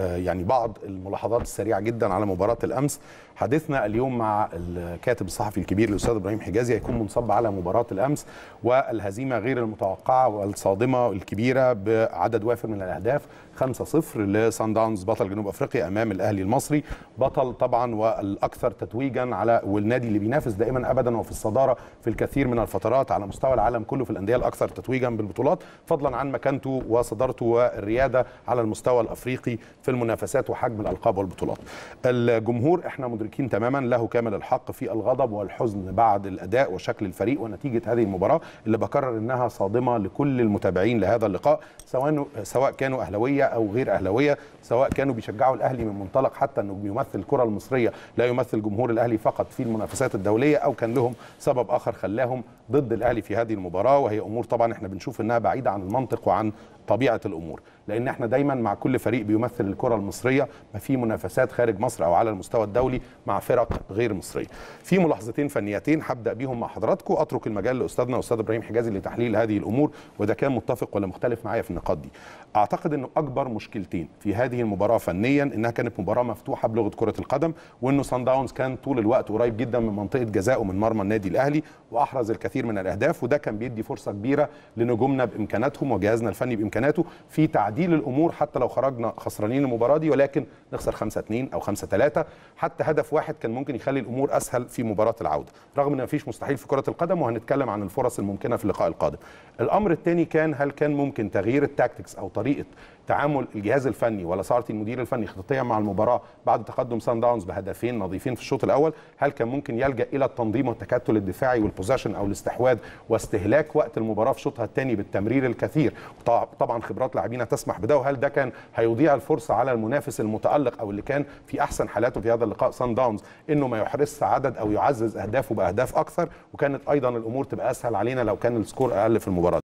آه، يعني بعض الملاحظات السريعه جدا على مباراه الامس حديثنا اليوم مع الكاتب الصحفي الكبير الاستاذ ابراهيم حجازي هيكون منصب على مباراه الامس والهزيمه غير المتوقعه والصادمه الكبيره بعدد وافر من الاهداف 5-0 لسان داونز بطل جنوب افريقيا امام الاهلي المصري بطل طبعا والاكثر تتويجا على والنادي اللي بينافس دائما ابدا وفي الصداره في الكثير من الفترات على مستوى العالم كله في الانديه الاكثر تتويجا بالبطولات فضلا عن مكانته وصدارته والرياده على المستوى الافريقي في المنافسات وحجم الالقاب والبطولات. الجمهور احنا مدركين تماما له كامل الحق في الغضب والحزن بعد الاداء وشكل الفريق ونتيجه هذه المباراه اللي بكرر انها صادمه لكل المتابعين لهذا اللقاء سواء سواء كانوا اهلاويه او غير اهلاويه، سواء كانوا بيشجعوا الاهلي من منطلق حتى انه بيمثل الكره المصريه لا يمثل جمهور الاهلي فقط في المنافسات الدوليه او كان لهم سبب اخر خلاهم ضد الاهلي في هذه المباراه وهي امور طبعا احنا بنشوف انها بعيده عن المنطق وعن طبيعه الامور. لان احنا دايما مع كل فريق بيمثل الكره المصريه ما في منافسات خارج مصر او على المستوى الدولي مع فرق غير مصريه في ملاحظتين فنيتين هبدا بيهم مع حضراتكم اترك المجال لاستاذنا استاذ ابراهيم حجازي لتحليل هذه الامور واذا كان متفق ولا مختلف معايا في النقاط دي اعتقد انه اكبر مشكلتين في هذه المباراه فنيا انها كانت مباراه مفتوحه بلغه كره القدم وانه سان داونز كان طول الوقت قريب جدا من منطقه جزاء من مرمى النادي الاهلي واحرز الكثير من الاهداف وده كان بيدي فرصه كبيره لنجومنا بامكاناتهم وجهازنا الفني بامكاناته في تعديل تعديل الامور حتى لو خرجنا خسرانين المباراه دي ولكن نخسر 5 2 او 5 3 حتى هدف واحد كان ممكن يخلي الامور اسهل في مباراه العوده رغم ان مفيش مستحيل في كره القدم وهنتكلم عن الفرص الممكنه في اللقاء القادم الامر الثاني كان هل كان ممكن تغيير التاكتكس او طريقه تعامل الجهاز الفني ولا صارت المدير الفني خططيا مع المباراه بعد تقدم سان داونز بهدفين نظيفين في الشوط الاول هل كان ممكن يلجا الى التنظيم والتكتل الدفاعي والبوزيشن او الاستحواذ واستهلاك وقت المباراه في شوطها الثاني بالتمرير الكثير طبعا خبرات لاعبينا تسمع يسمح بده وهل ده كان هيضيع الفرصه على المنافس المتالق او اللي كان في احسن حالاته في هذا اللقاء سان داونز انه ما يحرص عدد او يعزز اهدافه باهداف اكثر وكانت ايضا الامور تبقى اسهل علينا لو كان السكور اقل في المباراه